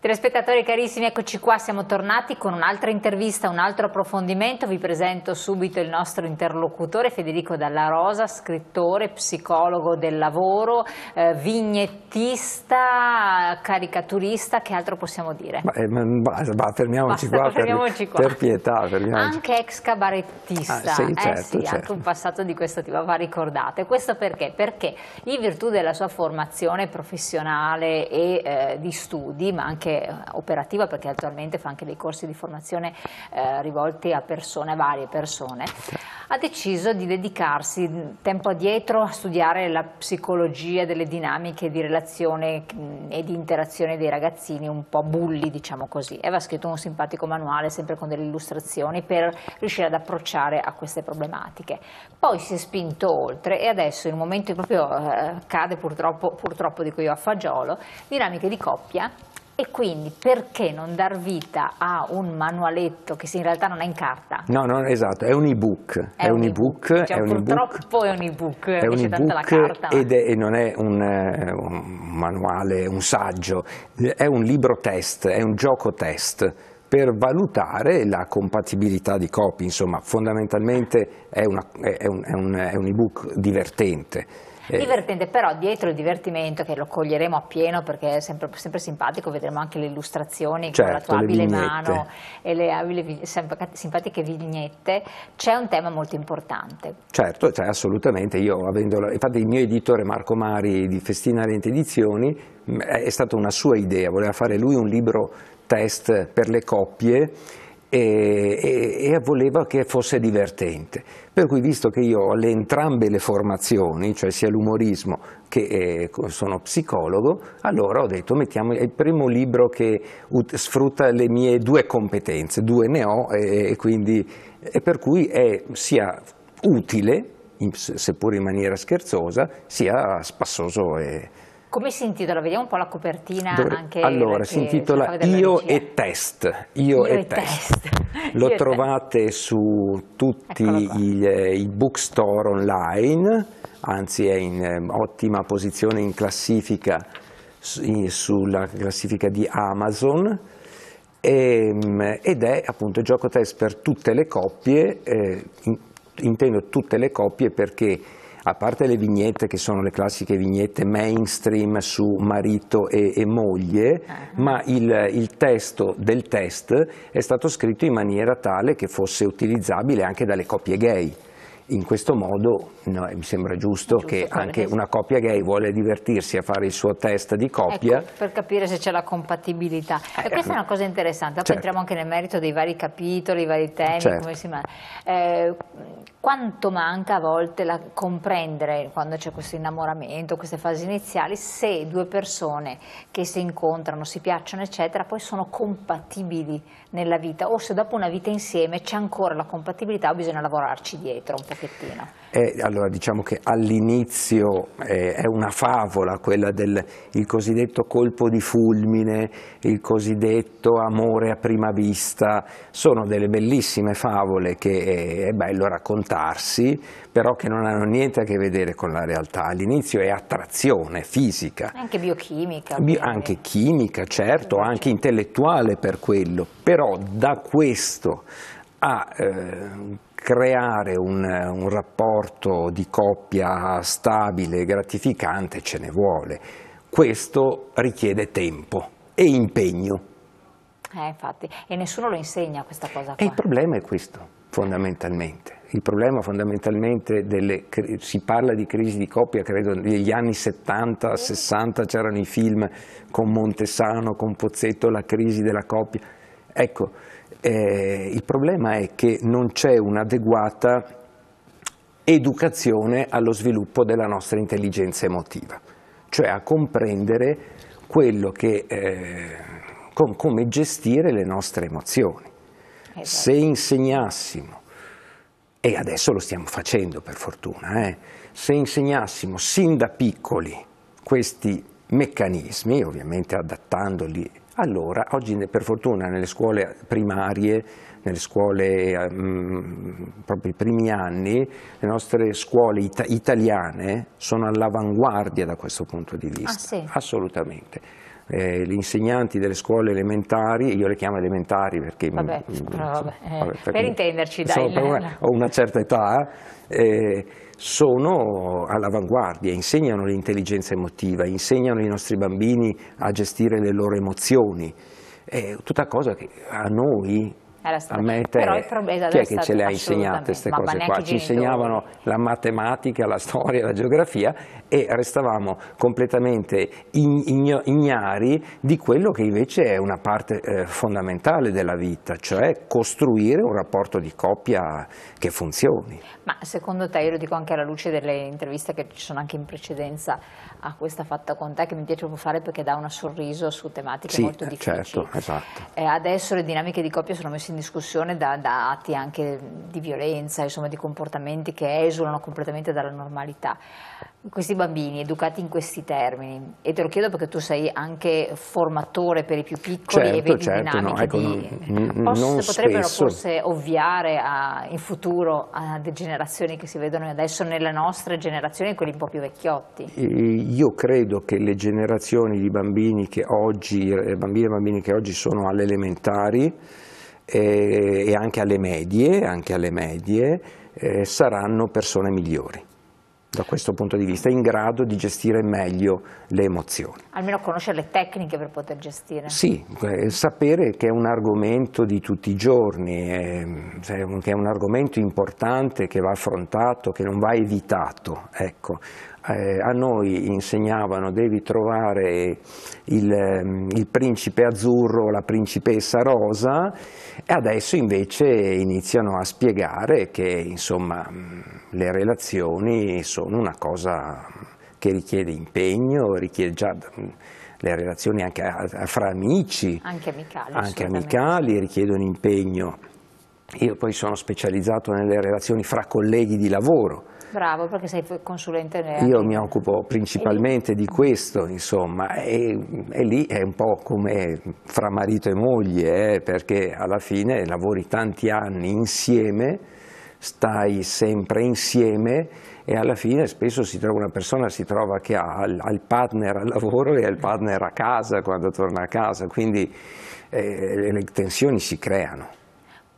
Telespettatori carissimi, eccoci qua, siamo tornati con un'altra intervista, un altro approfondimento. Vi presento subito il nostro interlocutore Federico Dalla Rosa, scrittore, psicologo del lavoro, eh, vignettista, caricaturista, che altro possiamo dire? Ma, eh, ma, ma fermiamoci, Basta, qua, fermiamomoci per, qua, per, pietà. Fermiamoci. Anche ex cabarettista, ah, sì, certo, eh sì, certo. anche certo. un passato di questo tipo, va ricordato. E questo perché? Perché in virtù della sua formazione professionale e eh, di studi, ma anche anche eh, operativa perché attualmente fa anche dei corsi di formazione eh, rivolti a persone, a varie persone, ha deciso di dedicarsi mm, tempo addietro a studiare la psicologia delle dinamiche di relazione mm, e di interazione dei ragazzini un po' bulli, diciamo così. E aveva scritto un simpatico manuale sempre con delle illustrazioni per riuscire ad approcciare a queste problematiche. Poi si è spinto oltre e adesso in un momento proprio eh, cade purtroppo, purtroppo dico io a fagiolo, dinamiche di coppia e quindi perché non dar vita a un manualetto che in realtà non è in carta? No, no esatto, è un ebook. È, è un ebook, ebook. Cioè, è purtroppo un ebook, è un ebook, è un ebook ed è, non è un, eh, un manuale, un saggio, è un libro test, è un gioco test per valutare la compatibilità di copie, insomma fondamentalmente è, una, è, è un ebook divertente. Eh. Divertente, però dietro il divertimento, che lo coglieremo appieno perché è sempre, sempre simpatico, vedremo anche le illustrazioni certo, con la tua abile mano e le abile, simpatiche vignette, c'è un tema molto importante. Certo, cioè, assolutamente, io avendo, infatti il mio editore Marco Mari di Festina Lente Edizioni è stata una sua idea, voleva fare lui un libro test per le coppie e, e, voleva che fosse divertente. Per cui visto che io ho le, entrambe le formazioni, cioè sia l'umorismo che eh, sono psicologo, allora ho detto mettiamo il primo libro che sfrutta le mie due competenze, due ne ho e, e quindi e per cui è sia utile, seppur in maniera scherzosa, sia spassoso e come si intitola? Vediamo un po' la copertina Dovre... anche. Allora, si intitola Io e Test. Io, Io e Test. test. Lo Io trovate test. su tutti i, i eh, bookstore online, anzi è in eh, ottima posizione in classifica sulla classifica di Amazon ehm, ed è appunto gioco test per tutte le coppie, eh, intendo tutte le coppie perché a parte le vignette che sono le classiche vignette mainstream su marito e, e moglie, uh-huh. ma il, il, testo del test è stato scritto in maniera tale che fosse utilizzabile anche dalle coppie gay in questo modo no, mi sembra giusto, giusto che anche una coppia gay vuole divertirsi a fare il suo test di coppia. Ecco, per capire se c'è la compatibilità. Eh, e questa è una cosa interessante, poi certo. entriamo anche nel merito dei vari capitoli, i vari temi, certo. come si Eh, quanto manca a volte la comprendere quando c'è questo innamoramento, queste fasi iniziali, se due persone che si incontrano, si piacciono, eccetera, poi sono compatibili nella vita o se dopo una vita insieme c'è ancora la compatibilità o bisogna lavorarci dietro un po' pochettino. Eh, allora diciamo che all'inizio eh, è una favola quella del cosiddetto colpo di fulmine, il cosiddetto amore a prima vista, sono delle bellissime favole che è, eh, è bello raccontarsi, però che non hanno niente a che vedere con la realtà. All'inizio è attrazione fisica. Anche biochimica. Bio, anche chimica, certo, anche intellettuale per quello, però da questo a eh, creare un, un, rapporto di coppia stabile e gratificante ce ne vuole. Questo richiede tempo e impegno. Eh, infatti, e nessuno lo insegna questa cosa. Qua. E il problema è questo, fondamentalmente. Il problema fondamentalmente delle, si parla di crisi di coppia, credo negli anni 70, 60 c'erano i film con Montesano, con Pozzetto, la crisi della coppia. Ecco, eh, il problema è che non c'è un'adeguata educazione allo sviluppo della nostra intelligenza emotiva, cioè a comprendere quello che, eh, com come gestire le nostre emozioni. Esatto. Se insegnassimo, e adesso lo stiamo facendo per fortuna, eh, se insegnassimo sin da piccoli questi meccanismi, ovviamente adattandoli allora, oggi per fortuna nelle scuole primarie, nelle scuole mm, proprio i primi anni, le nostre scuole it italiane sono all'avanguardia da questo punto di ah, vista. Ah, sì. Assolutamente eh, gli insegnanti delle scuole elementari, io le chiamo elementari perché... Vabbè, però, vabbè, eh, vabbè, per, per intenderci, dai. Insomma, una, ho una certa età, eh, sono all'avanguardia, insegnano l'intelligenza emotiva, insegnano i nostri bambini a gestire le loro emozioni, è eh, tutta cosa che a noi a mettere, però il problema esatto, chi è che ce le ha insegnate queste cose qua? Ci insegnavano la matematica, la storia, la geografia e restavamo completamente ignari di quello che invece è una parte eh, fondamentale della vita, cioè costruire un rapporto di coppia che funzioni. Ma secondo te, io lo dico anche alla luce delle interviste che ci sono anche in precedenza a questa fatta con te, che mi piace proprio fare perché dà un sorriso su tematiche sì, molto eh, difficili. Certo, esatto. eh, adesso le dinamiche di coppia sono messe messi in discussione da, da atti anche di violenza, insomma di comportamenti che esulano completamente dalla normalità. Questi bambini educati in questi termini, e te lo chiedo perché tu sei anche formatore per i più piccoli certo, e vedi certo, dinamiche no, ecco, di... non, posso, non potrebbero spesso. forse ovviare a, in futuro a generazioni che si vedono adesso nelle nostre generazioni, quelli un po' più vecchiotti? Io credo che le generazioni di bambini che oggi, eh, bambini e bambini che oggi sono alle elementari, eh, e anche alle medie, anche alle medie eh, saranno persone migliori da questo punto di vista, in grado di gestire meglio le emozioni. Almeno conoscere le tecniche per poter gestire. Sì, eh, sapere che è un argomento di tutti i giorni, cioè, che è un argomento importante, che va affrontato, che non va evitato. Ecco eh, a noi insegnavano devi trovare il, ehm, il, principe azzurro, la principessa rosa e adesso invece iniziano a spiegare che insomma le relazioni sono una cosa che richiede impegno, richiede già le relazioni anche a, a, fra amici, anche amicali, anche amicali richiedono impegno. Io poi sono specializzato nelle relazioni fra colleghi di lavoro, Bravo, perché sei consulente nella... Io mi occupo principalmente di questo, insomma, e, e, lì è un po' come fra marito e moglie, eh, perché alla fine lavori tanti anni insieme, stai sempre insieme e alla fine spesso si trova una persona si trova che ha, ha il partner al lavoro e ha il partner a casa quando torna a casa, quindi eh, le tensioni si creano.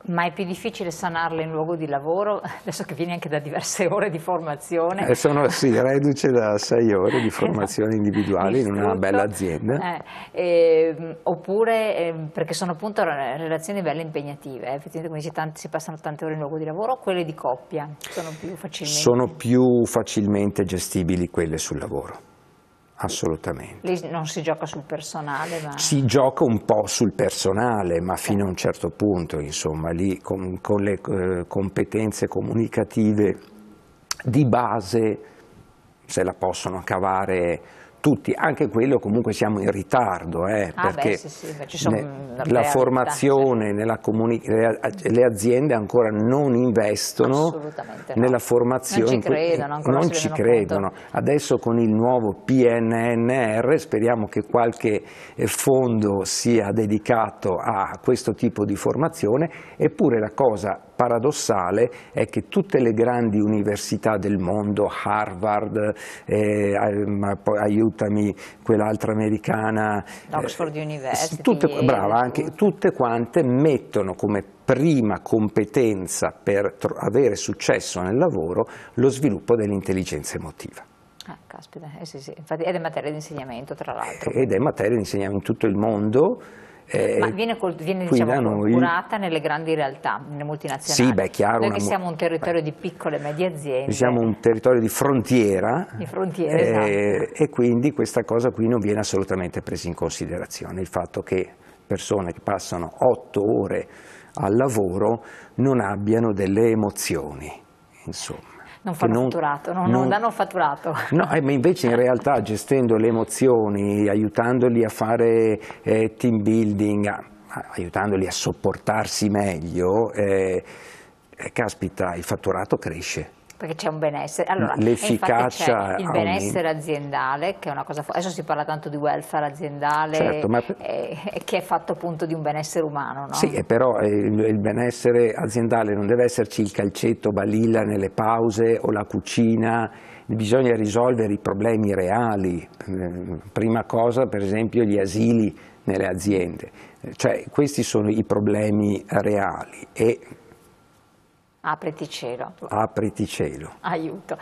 Ma è più difficile sanarle in luogo di lavoro, adesso che vieni anche da diverse ore di formazione. Eh, sono sì, reduce da sei ore di formazione esatto, individuale in una bella azienda. Eh, eh, oppure, ehm, perché sono appunto relazioni belle impegnative, eh, effettivamente come dici, tanti, si passano tante ore in luogo di lavoro, quelle di coppia sono più facilmente... Sono più facilmente gestibili quelle sul lavoro assolutamente. Lì non si gioca sul personale? Ma... Si gioca un po' sul personale, ma fino a un certo punto, insomma, lì con, con le eh, competenze comunicative di base se la possono cavare tutti, anche quello comunque siamo in ritardo, eh, ah perché beh, sì, sì, beh, ne, la formazione, le, aziende ancora non investono nella no. formazione, non ci credono, non ci credono. adesso con il nuovo PNNR speriamo che qualche eh, fondo sia dedicato a questo tipo di formazione, eppure la cosa paradossale è che tutte le grandi università del mondo, Harvard, eh, ehm, aiutami quell'altra americana, eh, Oxford University, tutte, brava, anche, tutte quante mettono come prima competenza per avere successo nel lavoro lo sviluppo dell'intelligenza emotiva. Ah, caspita, eh sì, sì. Infatti, ed è materia di insegnamento tra l'altro. Ed è materia di insegnamento in tutto il mondo, eh, Ma viene, col, viene diciamo, noi... nelle grandi realtà, nelle multinazionali? Sì, beh, chiaro. Noi che siamo un territorio beh, di piccole e medie aziende. Siamo un territorio di frontiera. Di frontiera, eh, esatto. E quindi questa cosa qui non viene assolutamente presa in considerazione, il fatto che persone che passano otto ore al lavoro non abbiano delle emozioni, insomma non fanno non, fatturato, non, non, non danno fatturato. No, eh, ma invece in realtà gestendo le emozioni, aiutandoli a fare eh, team building, a, aiutandoli a sopportarsi meglio, eh, eh caspita, il fatturato cresce. Perché c'è un benessere. Allora, L'efficacia il benessere aumenta. aziendale, che è una cosa... Adesso si parla tanto di welfare aziendale, certo, ma... eh, che è fatto appunto di un benessere umano. No? Sì, però eh, il benessere aziendale non deve esserci il calcetto balilla nelle pause o la cucina, bisogna risolvere i problemi reali. Eh, prima cosa, per esempio, gli asili nelle aziende. Cioè, questi sono i problemi reali e Apriti cielo. Apriti cielo. Aiuto.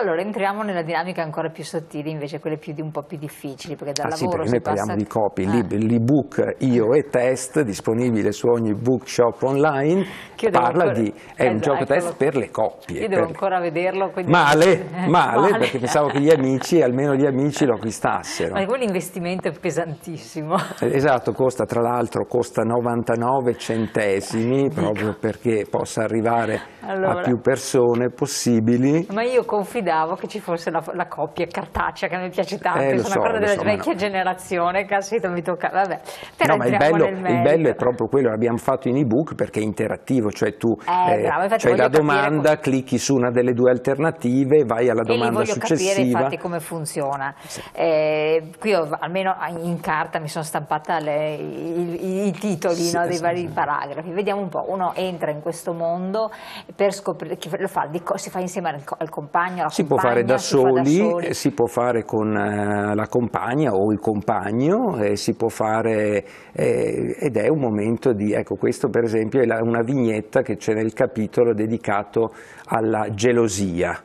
Allora entriamo nella dinamica ancora più sottile, invece quelle più, un po' più difficili, perché dal ah, lavoro sì, perché noi passa... parliamo di copy, eh. l'ebook Io e Test, disponibile su ogni bookshop online, parla ancora... di... è esatto, un gioco ecco. test per le coppie. Io devo per... ancora vederlo. Quindi... Male, male, male, perché pensavo che gli amici, almeno gli amici lo acquistassero. Ma quell'investimento è pesantissimo. Eh, esatto, costa tra l'altro, costa 99 centesimi, proprio perché possa arrivare allora. a più persone possibili. Ma io confido confidavo che ci fosse la, la coppia cartacea che mi piace tanto, eh, sono so, ancora della so, vecchia no. generazione, cassetta mi tocca, vabbè. Però no, il bello, il bello, è proprio quello, l'abbiamo fatto in ebook perché è interattivo, cioè tu eh, bravo, eh, c'hai la domanda, come... clicchi su una delle due alternative, vai alla domanda successiva. E voglio capire infatti come funziona. Sì. Eh, qui ho, almeno in carta mi sono stampata le, i, i, titoli sì, no, dei sì, esatto. vari paragrafi, vediamo un po', uno entra in questo mondo per scoprire, lo fa, si fa insieme al compagno, si può fare da soli, fa da soli, eh, si può fare con eh, la compagna o il compagno, eh, si può fare ed è un momento di, ecco questo per esempio è una vignetta che c'è nel capitolo dedicato alla gelosia.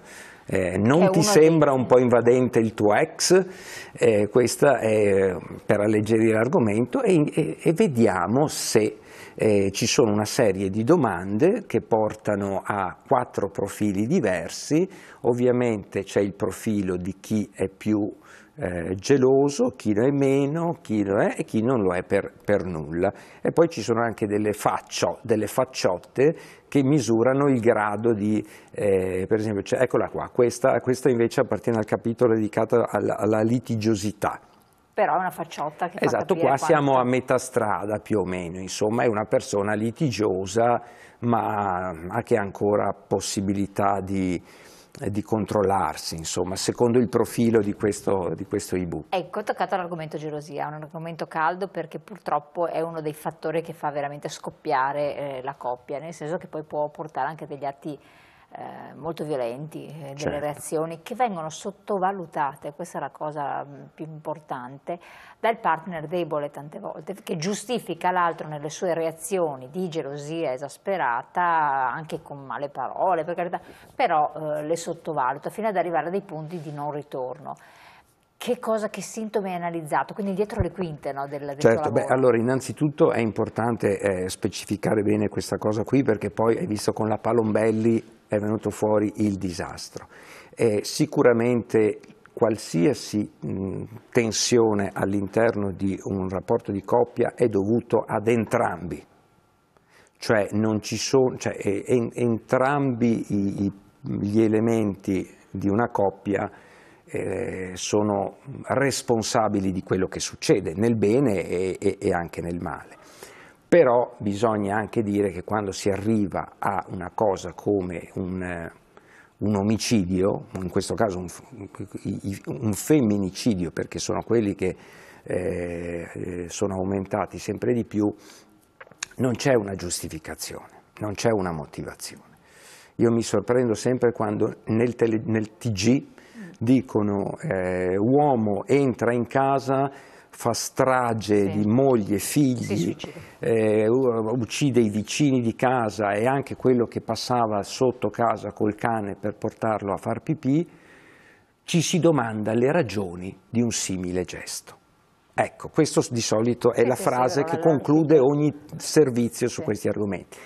Eh, non ti sembra dei... un po' invadente il tuo ex? Eh, questa è per alleggerire l'argomento e, e, e vediamo se eh, ci sono una serie di domande che portano a quattro profili diversi, ovviamente c'è il profilo di chi è più eh, geloso, chi lo è meno, chi lo è e chi non lo è per, per nulla. E poi ci sono anche delle, faccio, delle facciotte che misurano il grado di, eh, per esempio, cioè, eccola qua, questa, questa, invece appartiene al capitolo dedicato alla, alla litigiosità però è una facciotta che Esatto, qua siamo a metà strada più o meno, insomma è una persona litigiosa ma, ma che ha ancora possibilità di, di controllarsi, insomma, secondo il profilo di questo, di questo ebook. Ecco, toccato l'argomento gelosia, un argomento caldo perché purtroppo è uno dei fattori che fa veramente scoppiare eh, la coppia, nel senso che poi può portare anche degli atti eh, molto violenti, eh, delle certo. reazioni che vengono sottovalutate, questa è la cosa mm, più importante, dal partner debole tante volte, che giustifica l'altro nelle sue reazioni di gelosia esasperata, anche con male parole, per carità, però eh, le sottovaluta fino ad arrivare a dei punti di non ritorno che cosa, che sintomi hai analizzato, quindi dietro le quinte no, del, del Certo, beh, allora innanzitutto è importante eh, specificare bene questa cosa qui perché poi hai visto con la Palombelli è venuto fuori il disastro. Eh, sicuramente qualsiasi mh, tensione all'interno di un rapporto di coppia è dovuto ad entrambi, cioè, sono, cioè en, entrambi i, i, gli elementi di una coppia eh, sono responsabili di quello che succede nel bene e, e, e anche nel male. Però bisogna anche dire che quando si arriva a una cosa come un, eh, un omicidio, in questo caso un, un, femminicidio, perché sono quelli che eh, eh, sono aumentati sempre di più, non c'è una giustificazione, non c'è una motivazione. Io mi sorprendo sempre quando nel, tele, nel TG dicono eh, uomo entra in casa fa strage sì. di moglie, figli, eh, uccide i vicini di casa e anche quello che passava sotto casa col cane per portarlo a far pipì, ci si domanda le ragioni di un simile gesto. Ecco, questa di solito è sì, la frase che conclude ogni servizio su sì. questi argomenti.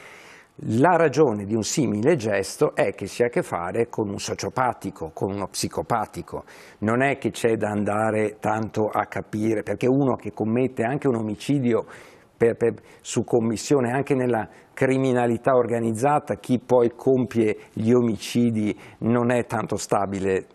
La ragione di un simile gesto è che si ha a che fare con un sociopatico, con uno psicopatico, non è che c'è da andare tanto a capire, perché uno che commette anche un omicidio per, per, su commissione anche nella criminalità organizzata, chi poi compie gli omicidi non è tanto stabile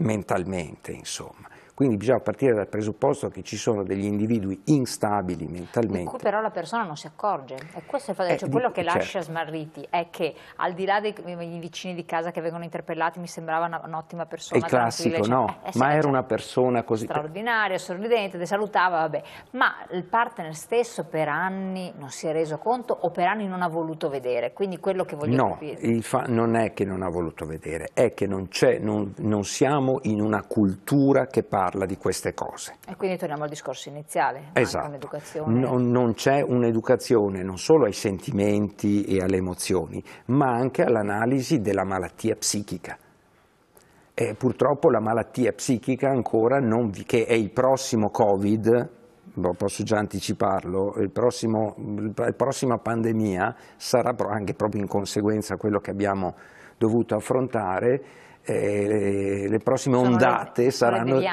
mentalmente, insomma. Quindi bisogna partire dal presupposto che ci sono degli individui instabili mentalmente. Di cui però la persona non si accorge. E questo è eh, cioè, eh, quello di, che certo. lascia certo. smarriti, è che al di là dei vicini di casa che vengono interpellati mi sembrava un'ottima un persona. È classico, cioè, no, eh, eh ma eh, era cioè, una persona così... Straordinaria, sorridente, le salutava, vabbè. Ma il partner stesso per anni non si è reso conto o per anni non ha voluto vedere. Quindi quello che voglio no, capire... No, non è che non ha voluto vedere, è che non, non, non siamo in una cultura che parla parla di queste cose. E quindi torniamo al discorso iniziale, esatto. Non, non c'è un'educazione non solo ai sentimenti e alle emozioni, ma anche all'analisi della malattia psichica. E purtroppo la malattia psichica ancora non vi, che è il prossimo Covid, boh, posso già anticiparlo, prossimo, la prossima pandemia sarà anche proprio in conseguenza a quello che abbiamo dovuto affrontare, eh, le prossime Sono ondate le, saranno... Le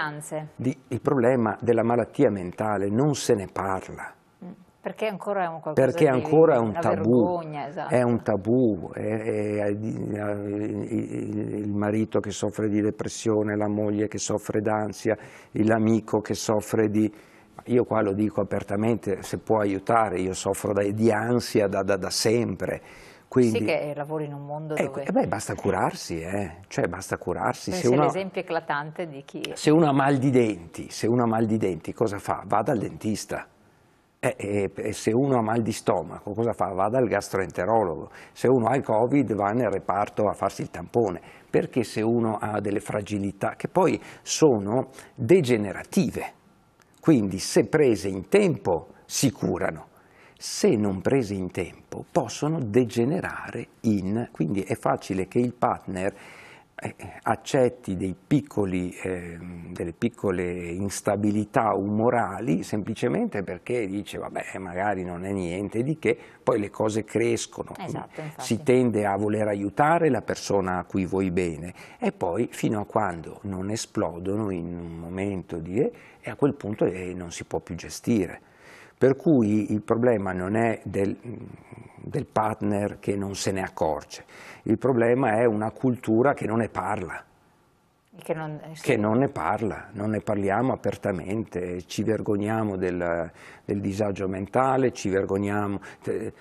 di, il problema della malattia mentale non se ne parla. Mm, perché ancora è un, qualcosa Perché ancora è un tabù, vergogna, esatto. è un tabù, è, è, è, il marito che soffre di depressione, la moglie che soffre d'ansia, l'amico che soffre di... Io qua lo dico apertamente, se può aiutare, io soffro di ansia da, da, da sempre, quindi, sì che lavori in un mondo ecco, dove... Ecco, beh, basta curarsi, eh. cioè basta curarsi. Perché se uno, l'esempio eclatante di chi... Se uno, denti, se uno ha mal di denti, cosa fa? Va dal dentista. Eh, e, e, se uno ha mal di stomaco, cosa fa? Va dal gastroenterologo. Se uno ha il Covid, va nel reparto a farsi il tampone. Perché se uno ha delle fragilità, che poi sono degenerative, quindi se prese in tempo si curano se non prese in tempo, possono degenerare in, quindi è facile che il partner eh, accetti piccoli, eh, delle piccole instabilità umorali semplicemente perché dice vabbè magari non è niente di che, poi le cose crescono, esatto, si tende a voler aiutare la persona a cui vuoi bene e poi fino a quando non esplodono in un momento di... e a quel punto eh, non si può più gestire. Per cui il problema non è del, del partner che non se ne accorge, il problema è una cultura che non ne parla. Che non, eh, che non, ne parla, non ne parliamo apertamente, ci vergogniamo del, del disagio mentale, ci vergogniamo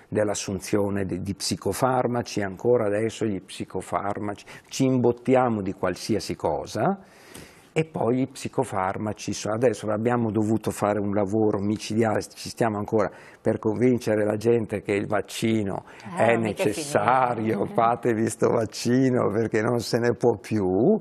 dell'assunzione di, di, psicofarmaci, ancora adesso gli psicofarmaci, ci imbottiamo di qualsiasi cosa e poi i psicofarmaci. Adesso abbiamo dovuto fare un lavoro micidiale, ci stiamo ancora per convincere la gente che il vaccino eh, è necessario, fatevi questo vaccino perché non se ne può più.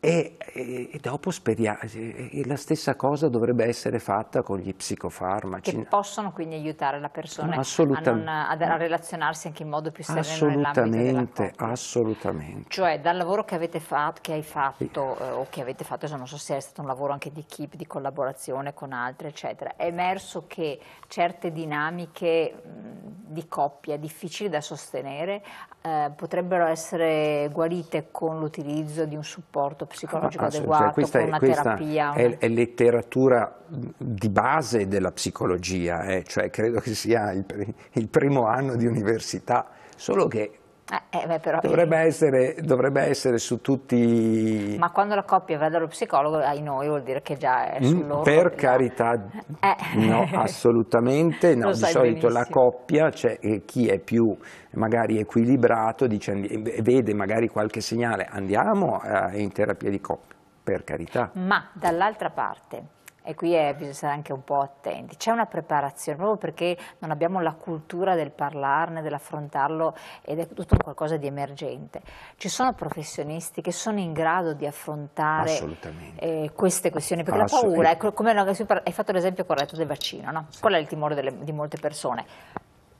E, e, dopo speriamo, e la stessa cosa dovrebbe essere fatta con gli psicofarmaci. Che possono quindi aiutare la persona a, non, a, a, relazionarsi anche in modo più sereno nell'ambito Assolutamente. Cioè dal lavoro che, avete fatto, che hai fatto sì. eh, o che avete fatto, non so se è stato un lavoro anche di equip, di collaborazione con altri, eccetera, è emerso che certe dinamiche mh, di coppia difficili da sostenere eh, potrebbero essere guarite con l'utilizzo di un supporto psicologico ah, adeguato, cioè questa, con una questa terapia. È, è, letteratura di base della psicologia, eh? cioè credo che sia il, il primo anno di università, solo che eh, eh, beh, però, dovrebbe, essere, dovrebbe, essere, su tutti... Ma quando la coppia va dallo psicologo, ai noi vuol dire che già è mm, sull'orlo. Per carità, eh. no, assolutamente no. Di solito benissimo. la coppia, cioè eh, chi è più magari equilibrato, dice, eh, vede magari qualche segnale, andiamo in terapia di coppia, per carità. Ma dall'altra parte e qui è, bisogna stare anche un po' attenti. C'è una preparazione, proprio perché non abbiamo la cultura del parlarne, dell'affrontarlo ed è tutto qualcosa di emergente. Ci sono professionisti che sono in grado di affrontare eh, queste questioni, perché la paura, ecco, come hai fatto l'esempio corretto del vaccino, no? quello è il timore delle, di molte persone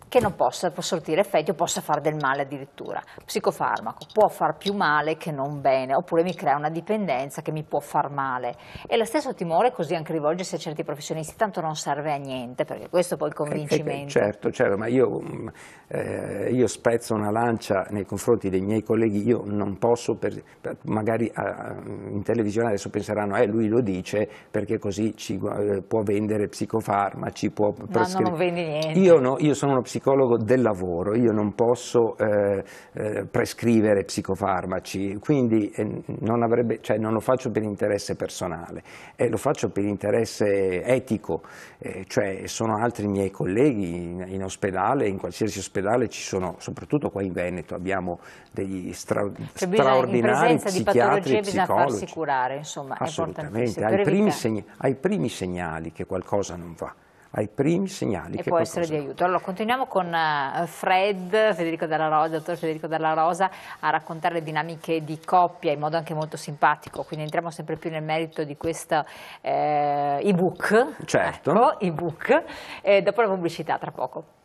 che non possa, possa sortire effetti o possa fare del male addirittura. Psicofarmaco può far più male che non bene, oppure mi crea una dipendenza che mi può far male. E lo stesso timore così anche rivolgersi a certi professionisti, tanto non serve a niente, perché questo poi il convincimento. Eh, eh, certo, certo, ma io, mm, eh, io, spezzo una lancia nei confronti dei miei colleghi, io non posso, per, magari in televisione adesso penseranno, eh lui lo dice perché così ci, eh, può vendere psicofarmaci, può prescrivere. No, non vendi niente. Io no, io sono uno psicofarmaco psicologo del lavoro, io non posso eh, eh prescrivere psicofarmaci, quindi eh, non, avrebbe, cioè, non, lo faccio per interesse personale, eh, lo faccio per interesse etico, cioè sono altri miei colleghi in, in, ospedale, in qualsiasi ospedale ci sono, soprattutto qua in Veneto, abbiamo degli stra, cioè, straordinari in psichiatri e psicologi. farsi curare, insomma, Assolutamente, ai primi, ai primi segnali che qualcosa non va ai primi segnali. E che può essere di aiuto. Allora continuiamo con eh, Fred, Federico Della Rosa, dottor Federico Della Rosa, a raccontare le dinamiche di coppia in modo anche molto simpatico, quindi entriamo sempre più nel merito di questo eh, ebook. Certo. Ecco, ebook, eh, dopo la pubblicità tra poco.